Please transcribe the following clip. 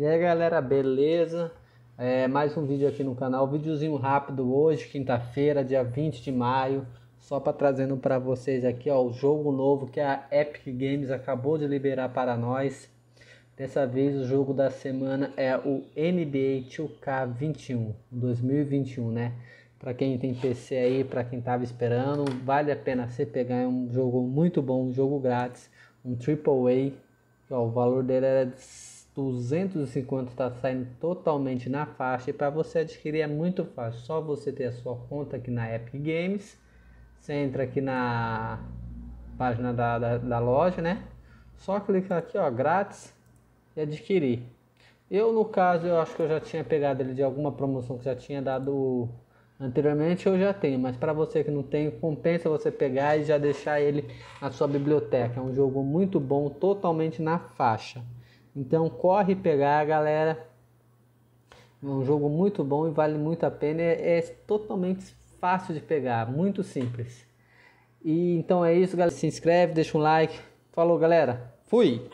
E aí galera, beleza? É, mais um vídeo aqui no canal, videozinho rápido hoje, quinta-feira, dia 20 de maio, só para trazendo para vocês aqui ó, o jogo novo que a Epic Games acabou de liberar para nós. Dessa vez o jogo da semana é o NBA 2K21, 2021, né? Para quem tem PC aí, para quem tava esperando, vale a pena você pegar, é um jogo muito bom, um jogo grátis, um AAA, ó, o valor dele era de 250 está saindo totalmente na faixa e para você adquirir é muito fácil. Só você ter a sua conta aqui na Epic Games. Você entra aqui na página da, da, da loja, né? Só clicar aqui, ó, grátis e adquirir. Eu, no caso, eu acho que eu já tinha pegado ele de alguma promoção que já tinha dado anteriormente, eu já tenho. Mas para você que não tem, compensa você pegar e já deixar ele na sua biblioteca. É um jogo muito bom, totalmente na faixa. Então corre pegar, galera. É um jogo muito bom e vale muito a pena. É, é totalmente fácil de pegar, muito simples. E então é isso, galera. Se inscreve, deixa um like. Falou, galera. Fui!